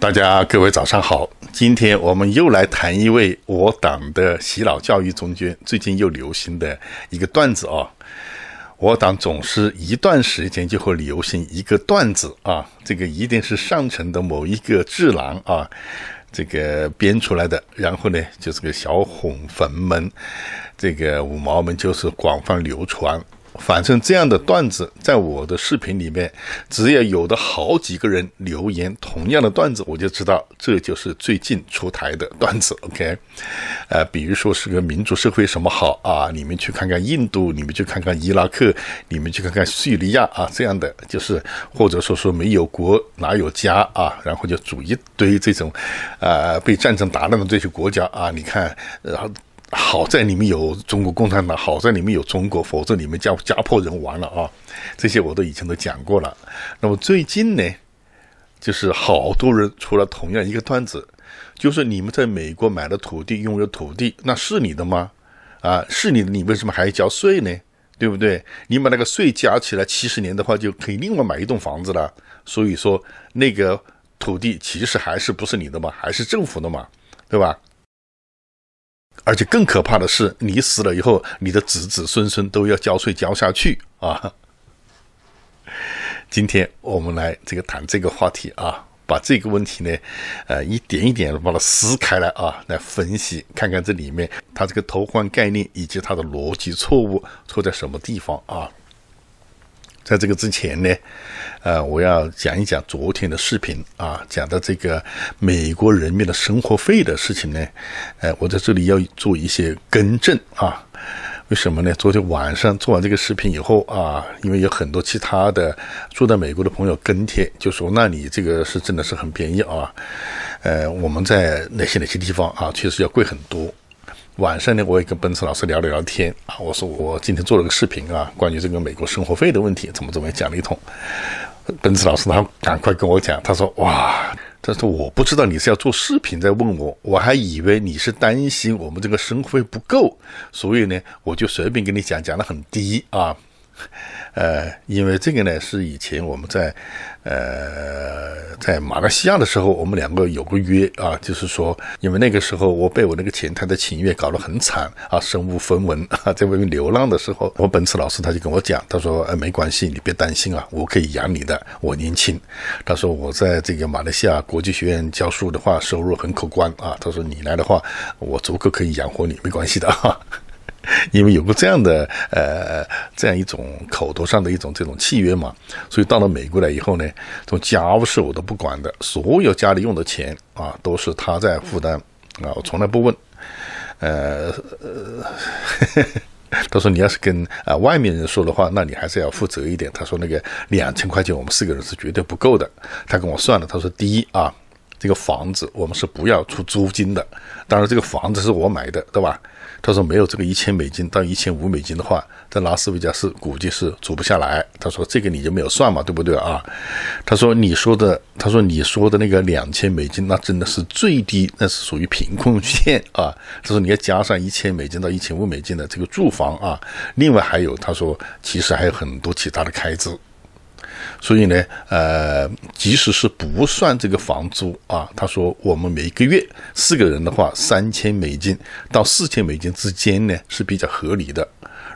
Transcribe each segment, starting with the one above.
大家各位早上好，今天我们又来谈一位我党的洗脑教育中间最近又流行的一个段子啊。我党总是一段时间就会流行一个段子啊，这个一定是上层的某一个智囊啊，这个编出来的，然后呢就是个小哄粉们，这个五毛们就是广泛流传。反正这样的段子在我的视频里面，只要有的好几个人留言，同样的段子，我就知道这就是最近出台的段子。OK，呃，比如说是个民主社会什么好啊？你们去看看印度，你们去看看伊拉克，你们去看看叙利亚啊，这样的就是，或者说说没有国哪有家啊？然后就组一堆这种，呃，被战争打烂的这些国家啊，你看，然后。好在你们有中国共产党，好在你们有中国，否则你们家家破人亡了啊！这些我都以前都讲过了。那么最近呢，就是好多人出了同样一个段子，就是你们在美国买的土地，拥有土地，那是你的吗？啊，是你的，你为什么还要交税呢？对不对？你把那个税加起来，七十年的话就可以另外买一栋房子了。所以说，那个土地其实还是不是你的嘛，还是政府的嘛，对吧？而且更可怕的是，你死了以后，你的子子孙孙都要交税交下去啊！今天我们来这个谈这个话题啊，把这个问题呢，呃，一点一点把它撕开来啊，来分析，看看这里面它这个偷换概念以及它的逻辑错误错在什么地方啊！在这个之前呢，呃，我要讲一讲昨天的视频啊，讲的这个美国人民的生活费的事情呢，呃，我在这里要做一些更正啊。为什么呢？昨天晚上做完这个视频以后啊，因为有很多其他的住在美国的朋友跟帖，就说那你这个是真的是很便宜啊，呃，我们在哪些哪些地方啊，确实要贵很多。晚上呢，我也跟奔驰老师聊了聊天啊。我说我今天做了个视频啊，关于这个美国生活费的问题，怎么怎么样讲了一通。奔驰老师他赶快跟我讲，他说哇，他说我不知道你是要做视频在问我，我还以为你是担心我们这个生活费不够，所以呢，我就随便跟你讲，讲得很低啊。呃，因为这个呢，是以前我们在，呃，在马来西亚的时候，我们两个有个约啊，就是说，因为那个时候我被我那个前台的琴愿搞得很惨啊，身无分文啊，在外面流浪的时候，我本次老师他就跟我讲，他说，没关系，你别担心啊，我可以养你的，我年轻，他说我在这个马来西亚国际学院教书的话，收入很可观啊，他说你来的话，我足够可以养活你，没关系的啊。因为有过这样的呃这样一种口头上的一种这种契约嘛，所以到了美国来以后呢，从家务事我都不管的，所有家里用的钱啊都是他在负担啊，我从来不问。呃，他说你要是跟啊外面人说的话，那你还是要负责一点。他说那个两千块钱我们四个人是绝对不够的。他跟我算了，他说第一啊，这个房子我们是不要出租金的，当然这个房子是我买的，对吧？他说没有这个一千美金到一千五美金的话，在拉斯维加斯估计是租不下来。他说这个你就没有算嘛，对不对啊？他说你说的，他说你说的那个两千美金，那真的是最低，那是属于贫困线啊。他说你要加上一千美金到一千五美金的这个住房啊，另外还有他说其实还有很多其他的开支。所以呢，呃，即使是不算这个房租啊，他说我们每个月四个人的话，三千美金到四千美金之间呢是比较合理的。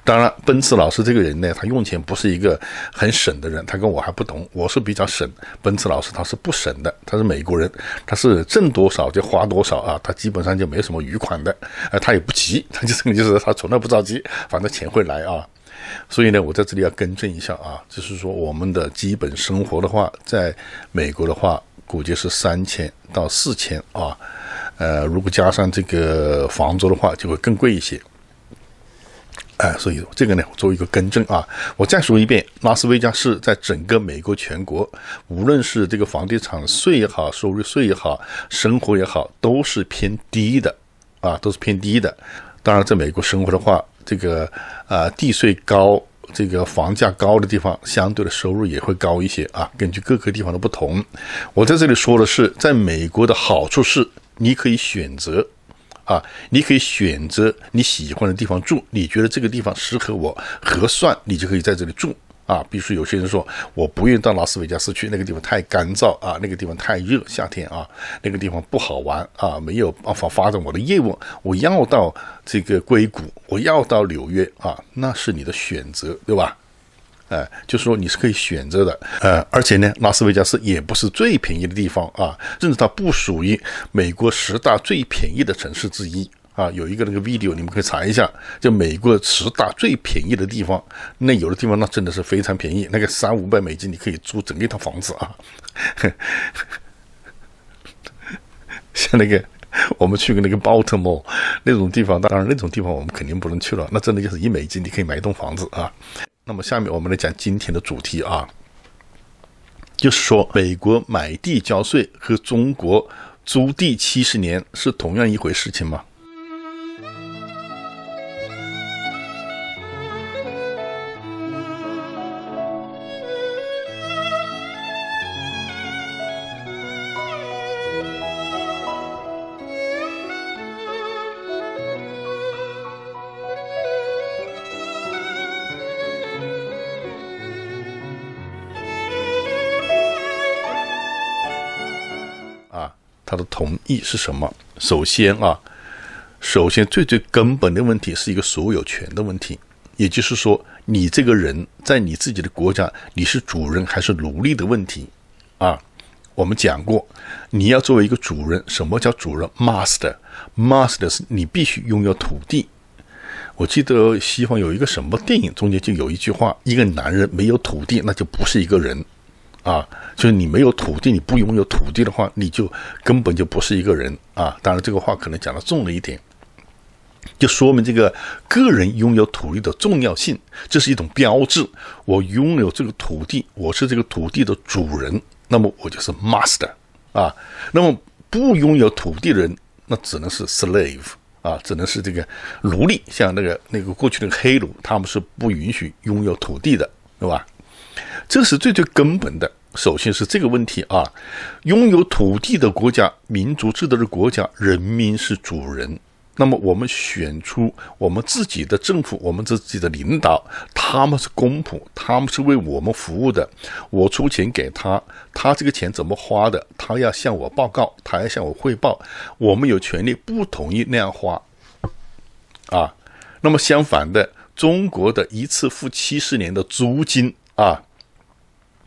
当然，奔驰老师这个人呢，他用钱不是一个很省的人，他跟我还不同，我是比较省，奔驰老师他是不省的，他是美国人，他是挣多少就花多少啊，他基本上就没什么余款的，呃，他也不急，他就就是他从来不着急，反正钱会来啊。所以呢，我在这里要更正一下啊，就是说我们的基本生活的话，在美国的话，估计是三千到四千啊，呃，如果加上这个房租的话，就会更贵一些。哎，所以这个呢，做一个更正啊，我再说一遍，拉斯维加斯在整个美国全国，无论是这个房地产税也好，收入税也好，生活也好，都是偏低的啊，都是偏低的。当然，在美国生活的话。这个啊，地税高，这个房价高的地方，相对的收入也会高一些啊。根据各个地方的不同，我在这里说的是，在美国的好处是，你可以选择，啊，你可以选择你喜欢的地方住，你觉得这个地方适合我合算，你就可以在这里住。啊，必须有些人说，我不愿意到拉斯维加斯去，那个地方太干燥啊，那个地方太热，夏天啊，那个地方不好玩啊，没有办法发展我的业务。我要到这个硅谷，我要到纽约啊，那是你的选择，对吧？哎，就是说你是可以选择的，呃，而且呢，拉斯维加斯也不是最便宜的地方啊，甚至它不属于美国十大最便宜的城市之一。啊，有一个那个 video，你们可以查一下。就美国十大最便宜的地方，那有的地方那真的是非常便宜，那个三五百美金你可以租整一套房子啊。像那个我们去个那个 Baltimore 那种地方，当然那种地方我们肯定不能去了。那真的就是一美金你可以买一栋房子啊。那么下面我们来讲今天的主题啊，就是说美国买地交税和中国租地七十年是同样一回事情吗？他的同意是什么？首先啊，首先最最根本的问题是一个所有权的问题，也就是说，你这个人在你自己的国家，你是主人还是奴隶的问题啊？我们讲过，你要作为一个主人，什么叫主人？Master，Master 是你必须拥有土地。我记得西方有一个什么电影，中间就有一句话：一个男人没有土地，那就不是一个人。啊，就是你没有土地，你不拥有土地的话，你就根本就不是一个人啊。当然，这个话可能讲的重了一点，就说明这个个人拥有土地的重要性，这是一种标志。我拥有这个土地，我是这个土地的主人，那么我就是 master 啊。那么不拥有土地的人，那只能是 slave 啊，只能是这个奴隶。像那个那个过去的黑奴，他们是不允许拥有土地的，对吧？这是最最根本的，首先是这个问题啊！拥有土地的国家、民族制度的国家，人民是主人。那么我们选出我们自己的政府，我们自己的领导，他们是公仆，他们是为我们服务的。我出钱给他，他这个钱怎么花的？他要向我报告，他要向我汇报。我们有权利不同意那样花。啊，那么相反的，中国的一次付七十年的租金啊！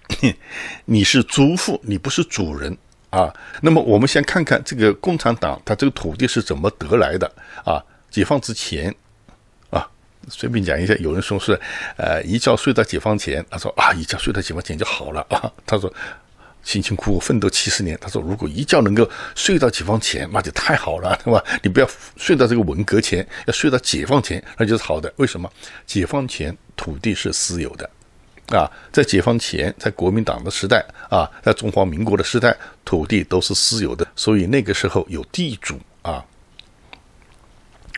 你是租户，你不是主人啊。那么我们先看看这个共产党，他这个土地是怎么得来的啊？解放之前啊，随便讲一下，有人说是呃一觉睡到解放前，他说啊一觉睡到解放前就好了啊。他说辛辛苦苦奋斗七十年，他说如果一觉能够睡到解放前，那就太好了，对吧？你不要睡到这个文革前，要睡到解放前，那就是好的。为什么？解放前土地是私有的。啊，在解放前，在国民党的时代，啊，在中华民国的时代，土地都是私有的，所以那个时候有地主啊。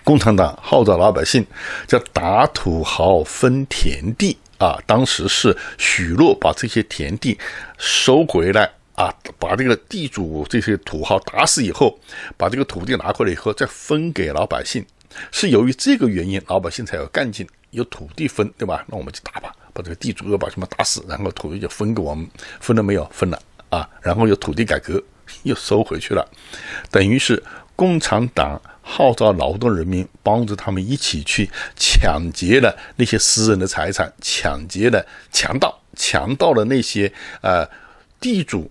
共产党号召老百姓叫打土豪分田地啊。当时是许诺把这些田地收回来啊，把这个地主这些土豪打死以后，把这个土地拿回来以后再分给老百姓。是由于这个原因，老百姓才有干劲，有土地分，对吧？那我们就打吧。这个地主恶霸什么打死，然后土地就分给我们，分了没有？分了啊！然后又土地改革又收回去了，等于是共产党号召劳动人民帮助他们一起去抢劫了那些私人的财产，抢劫了强盗、强盗了那些呃地主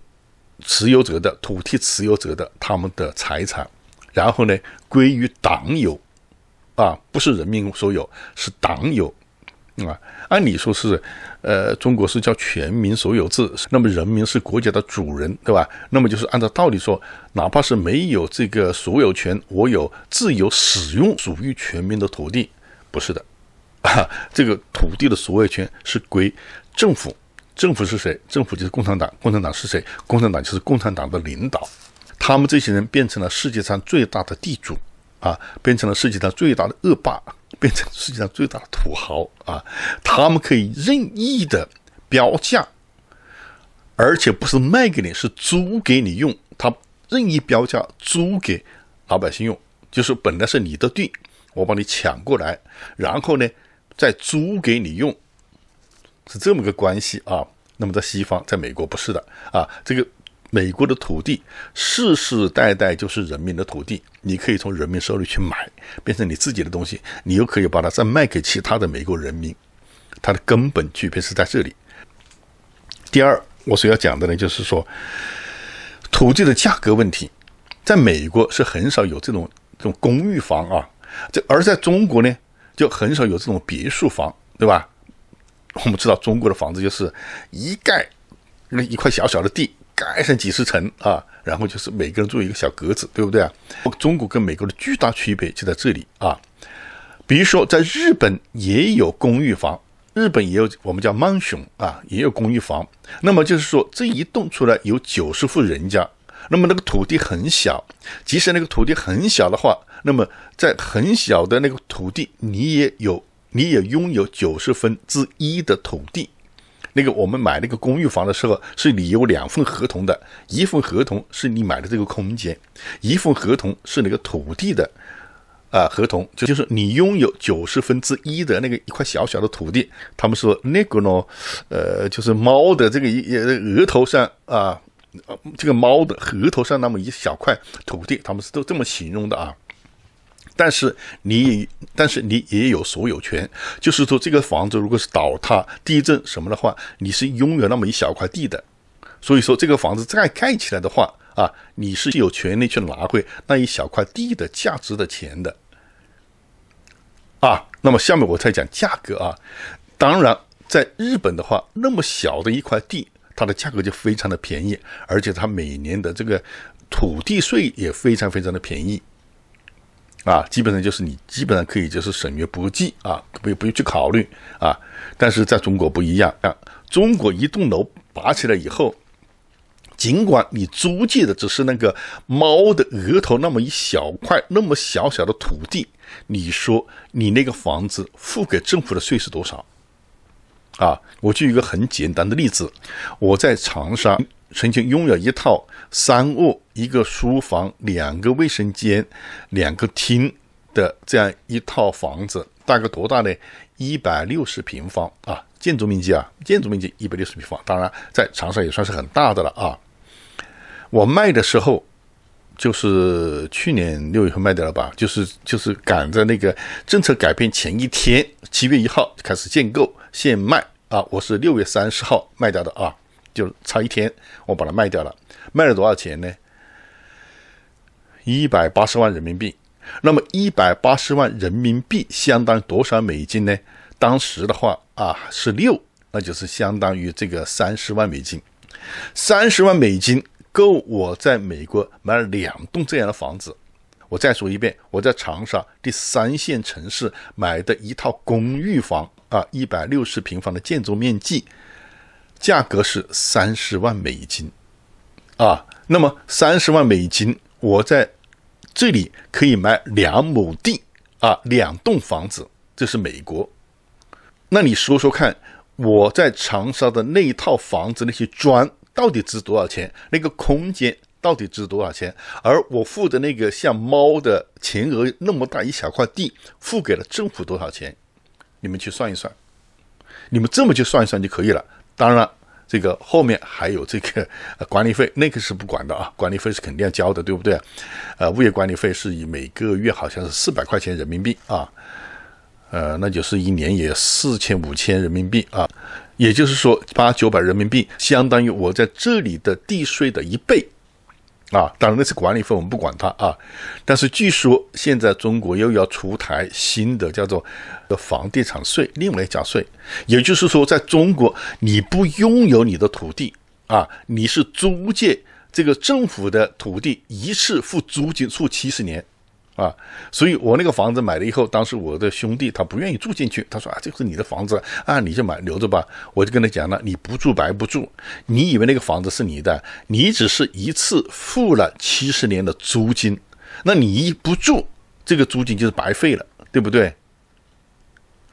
持有者的土地持有者的他们的财产，然后呢归于党有啊，不是人民所有，是党有。啊，按理说是，呃，中国是叫全民所有制，那么人民是国家的主人，对吧？那么就是按照道理说，哪怕是没有这个所有权，我有自由使用属于全民的土地，不是的，啊，这个土地的所有权是归政府，政府是谁？政府就是共产党，共产党是谁？共产党就是共产党的领导，他们这些人变成了世界上最大的地主。啊，变成了世界上最大的恶霸，变成世界上最大的土豪啊！他们可以任意的标价，而且不是卖给你，是租给你用。他任意标价租给老百姓用，就是本来是你的地，我帮你抢过来，然后呢再租给你用，是这么个关系啊。那么在西方，在美国不是的啊，这个。美国的土地世世代代就是人民的土地，你可以从人民手里去买，变成你自己的东西，你又可以把它再卖给其他的美国人民，它的根本区别是在这里。第二，我所要讲的呢，就是说土地的价格问题，在美国是很少有这种这种公寓房啊，这而在中国呢，就很少有这种别墅房，对吧？我们知道中国的房子就是一盖那一块小小的地。盖上几十层啊，然后就是每个人住一个小格子，对不对啊？中国跟美国的巨大区别就在这里啊。比如说，在日本也有公寓房，日本也有我们叫 mansion 啊，也有公寓房。那么就是说，这一栋出来有九十户人家，那么那个土地很小，即使那个土地很小的话，那么在很小的那个土地，你也有，你也拥有九十分之一的土地。那个我们买那个公寓房的时候，是你有两份合同的，一份合同是你买的这个空间，一份合同是那个土地的，啊，合同就就是你拥有九十分之一的那个一块小小的土地。他们说那个呢，呃，就是猫的这个一额头上啊，这个猫的额头上那么一小块土地，他们是都这么形容的啊。但是你，但是你也有所有权，就是说这个房子如果是倒塌、地震什么的话，你是拥有那么一小块地的，所以说这个房子再盖起来的话，啊，你是有权利去拿回那一小块地的价值的钱的，啊，那么下面我再讲价格啊，当然在日本的话，那么小的一块地，它的价格就非常的便宜，而且它每年的这个土地税也非常非常的便宜。啊，基本上就是你基本上可以就是省略不计啊，不不用去考虑啊。但是在中国不一样，啊，中国一栋楼拔起来以后，尽管你租借的只是那个猫的额头那么一小块那么小小的土地，你说你那个房子付给政府的税是多少？啊，我举一个很简单的例子，我在长沙。曾经拥有一套三卧、一个书房、两个卫生间、两个厅的这样一套房子，大概多大呢？一百六十平方啊，建筑面积啊，建筑面积一百六十平方，当然在长沙也算是很大的了啊。我卖的时候就是去年六月份卖掉了吧？就是就是赶在那个政策改变前一天，七月一号开始限购限卖啊，我是六月三十号卖掉的啊。就差一天，我把它卖掉了，卖了多少钱呢？一百八十万人民币。那么一百八十万人民币相当于多少美金呢？当时的话啊是六，那就是相当于这个三十万美金。三十万美金够我在美国买了两栋这样的房子。我再说一遍，我在长沙第三线城市买的一套公寓房啊，一百六十平方的建筑面积。价格是三十万美金，啊，那么三十万美金，我在这里可以买两亩地，啊，两栋房子，这是美国。那你说说看，我在长沙的那一套房子，那些砖到底值多少钱？那个空间到底值多少钱？而我付的那个像猫的前额那么大一小块地，付给了政府多少钱？你们去算一算，你们这么去算一算就可以了。当然，这个后面还有这个 管理费，那个是不管的啊，管理费是肯定要交的，对不对？呃，物业管理费是以每个月好像是四百块钱人民币啊，呃，那就是一年也四千五千人民币啊，也就是说八九百人民币，相当于我在这里的地税的一倍。啊，当然那是管理费，我们不管它啊。但是据说现在中国又要出台新的叫做“的房地产税”，另外加税，也就是说，在中国你不拥有你的土地啊，你是租借这个政府的土地，一次付租金付七十年。啊，所以我那个房子买了以后，当时我的兄弟他不愿意住进去，他说：“啊，这是你的房子啊，你就买留着吧。”我就跟他讲了：“你不住白不住，你以为那个房子是你的？你只是一次付了七十年的租金，那你一不住，这个租金就是白费了，对不对？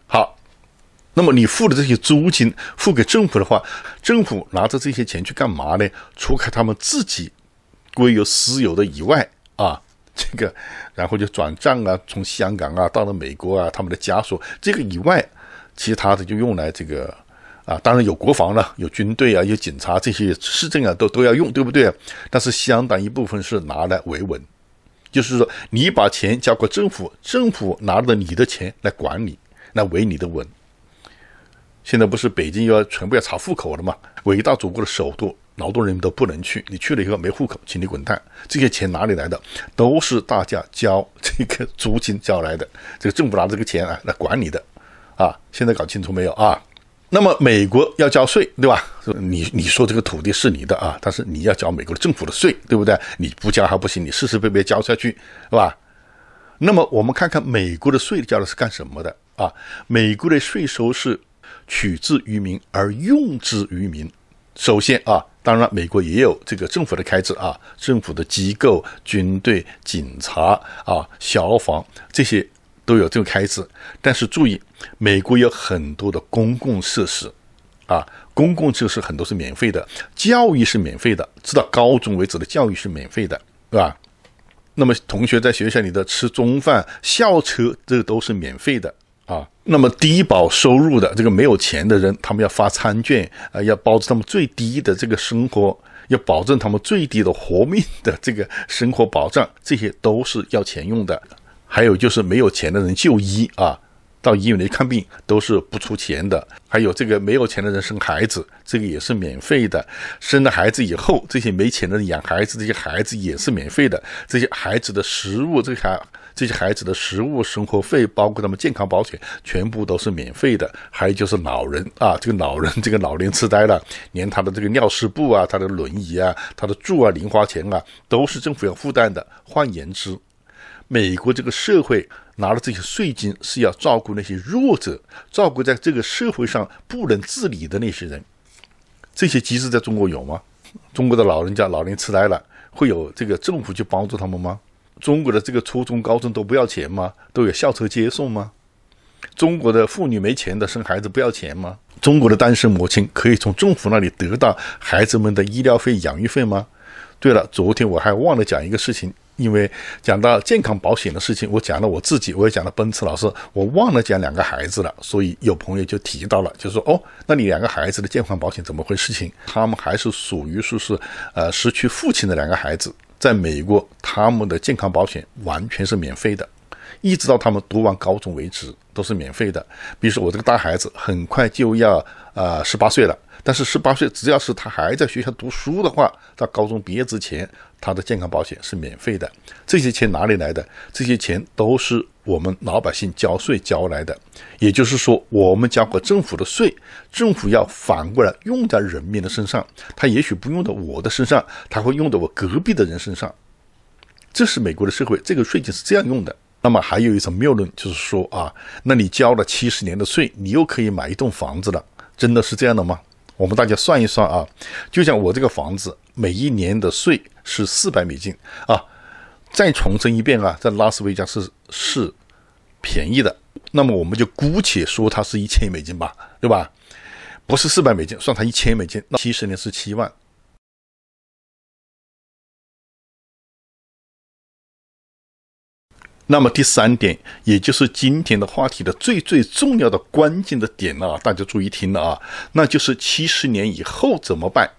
好，那么你付的这些租金付给政府的话，政府拿着这些钱去干嘛呢？除开他们自己归有私有的以外啊。”这个，然后就转账啊，从香港啊到了美国啊，他们的家属这个以外，其他的就用来这个，啊，当然有国防了，有军队啊，有警察这些市政啊都都要用，对不对？但是相当一部分是拿来维稳，就是说你把钱交给政府，政府拿着你的钱来管你，来维你的稳。现在不是北京要全部要查户口了吗？伟大祖国的首都。劳动人民都不能去，你去了以后没户口，请你滚蛋。这些钱哪里来的？都是大家交这个租金交来的。这个政府拿这个钱啊来管你的，啊，现在搞清楚没有啊？那么美国要交税，对吧？你你说这个土地是你的啊，但是你要交美国的政府的税，对不对？你不交还不行，你是是非非交下去，是吧？那么我们看看美国的税交的是干什么的啊？美国的税收是取之于民而用之于民。首先啊。当然，美国也有这个政府的开支啊，政府的机构、军队、警察啊、消防这些都有这个开支。但是注意，美国有很多的公共设施，啊，公共设施很多是免费的，教育是免费的，直到高中为止的教育是免费的，是吧？那么同学在学校里的吃中饭、校车，这都是免费的。啊，那么低保收入的这个没有钱的人，他们要发餐券，啊，要保证他们最低的这个生活，要保证他们最低的活命的这个生活保障，这些都是要钱用的。还有就是没有钱的人就医啊，到医院里看病都是不出钱的。还有这个没有钱的人生孩子，这个也是免费的。生了孩子以后，这些没钱的人养孩子，这些孩子也是免费的。这些孩子的食物，这些。这些孩子的食物、生活费，包括他们健康保险，全部都是免费的。还有就是老人啊，这个老人 这个老年痴呆了，连他的这个尿湿布啊、他的轮椅啊、他的住啊、零花钱啊，都是政府要负担的。换言之，美国这个社会拿了这些税金是要照顾那些弱者，照顾在这个社会上不能自理的那些人。这些机制在中国有吗？中国的老人家老年痴呆了，会有这个政府去帮助他们吗？中国的这个初中、高中都不要钱吗？都有校车接送吗？中国的妇女没钱的生孩子不要钱吗？中国的单身母亲可以从政府那里得到孩子们的医疗费、养育费吗？对了，昨天我还忘了讲一个事情，因为讲到健康保险的事情，我讲了我自己，我也讲了奔驰老师，我忘了讲两个孩子了，所以有朋友就提到了，就说，哦，那你两个孩子的健康保险怎么回事？情他们还是属于说是，呃，失去父亲的两个孩子。在美国，他们的健康保险完全是免费的，一直到他们读完高中为止都是免费的。比如说，我这个大孩子很快就要呃十八岁了。但是十八岁，只要是他还在学校读书的话，到高中毕业之前，他的健康保险是免费的。这些钱哪里来的？这些钱都是我们老百姓交税交来的。也就是说，我们交过政府的税，政府要反过来用在人民的身上。他也许不用在我的身上，他会用在我隔壁的人身上。这是美国的社会，这个税金是这样用的。那么还有一种谬论，就是说啊，那你交了七十年的税，你又可以买一栋房子了，真的是这样的吗？我们大家算一算啊，就像我这个房子每一年的税是四百美金啊，再重申一遍啊，在拉斯维加斯是便宜的，那么我们就姑且说它是一千美金吧，对吧？不是四百美金，算它一千美金，那七十年是七万。那么第三点，也就是今天的话题的最最重要的关键的点了，大家注意听了啊，那就是七十年以后怎么办？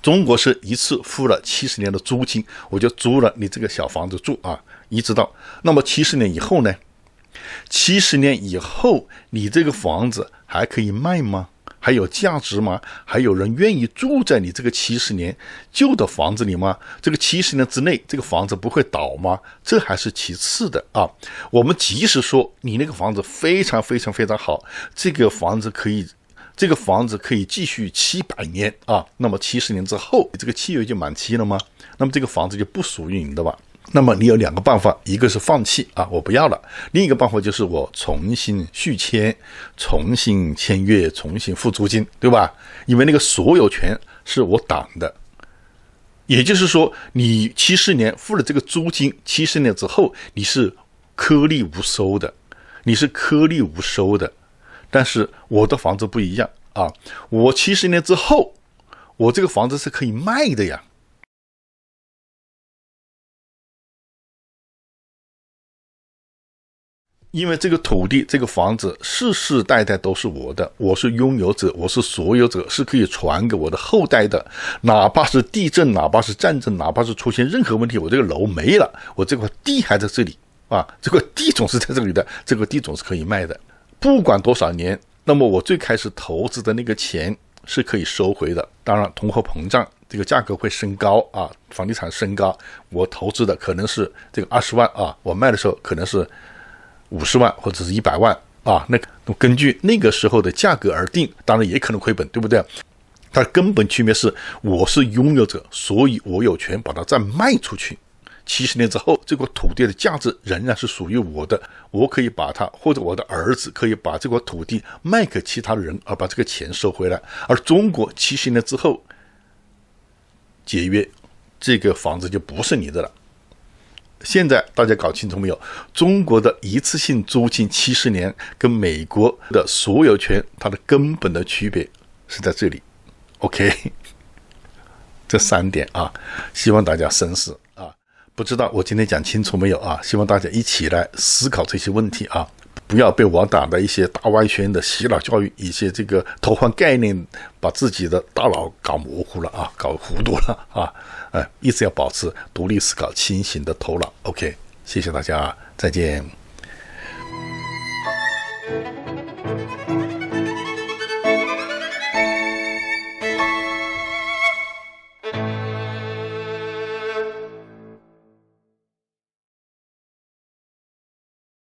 中国是一次付了七十年的租金，我就租了你这个小房子住啊，一直到那么七十年以后呢？七十年以后，你这个房子还可以卖吗？还有价值吗？还有人愿意住在你这个七十年旧的房子里吗？这个七十年之内，这个房子不会倒吗？这还是其次的啊。我们即使说你那个房子非常非常非常好，这个房子可以，这个房子可以继续七百年啊。那么七十年之后，这个契约就满期了吗？那么这个房子就不属于你的吧？那么你有两个办法，一个是放弃啊，我不要了；另一个办法就是我重新续签、重新签约、重新付租金，对吧？因为那个所有权是我党的，也就是说，你七十年付了这个租金，七十年之后你是颗粒无收的，你是颗粒无收的。但是我的房子不一样啊，我七十年之后，我这个房子是可以卖的呀。因为这个土地、这个房子，世世代代都是我的，我是拥有者，我是所有者，是可以传给我的后代的。哪怕是地震，哪怕是战争，哪怕是出现任何问题，我这个楼没了，我这块地还在这里啊。这块地总是在这里的，这块地总是可以卖的，不管多少年。那么我最开始投资的那个钱是可以收回的。当然，通货膨胀，这个价格会升高啊，房地产升高，我投资的可能是这个二十万啊，我卖的时候可能是。五十万或者是一百万啊，那个根据那个时候的价格而定，当然也可能亏本，对不对？但根本区别是，我是拥有者，所以我有权把它再卖出去。七十年之后，这块土地的价值仍然是属于我的，我可以把它，或者我的儿子可以把这块土地卖给其他人，而把这个钱收回来。而中国七十年之后，解约，这个房子就不是你的了。现在大家搞清楚没有？中国的一次性租金七十年跟美国的所有权，它的根本的区别是在这里。OK，这三点啊，希望大家深思啊。不知道我今天讲清楚没有啊？希望大家一起来思考这些问题啊！不要被我党的一些大外宣的洗脑教育，一些这个偷换概念，把自己的大脑搞模糊了啊，搞糊涂了啊！哎，一直要保持独立思考、清醒的头脑。OK，谢谢大家，再见。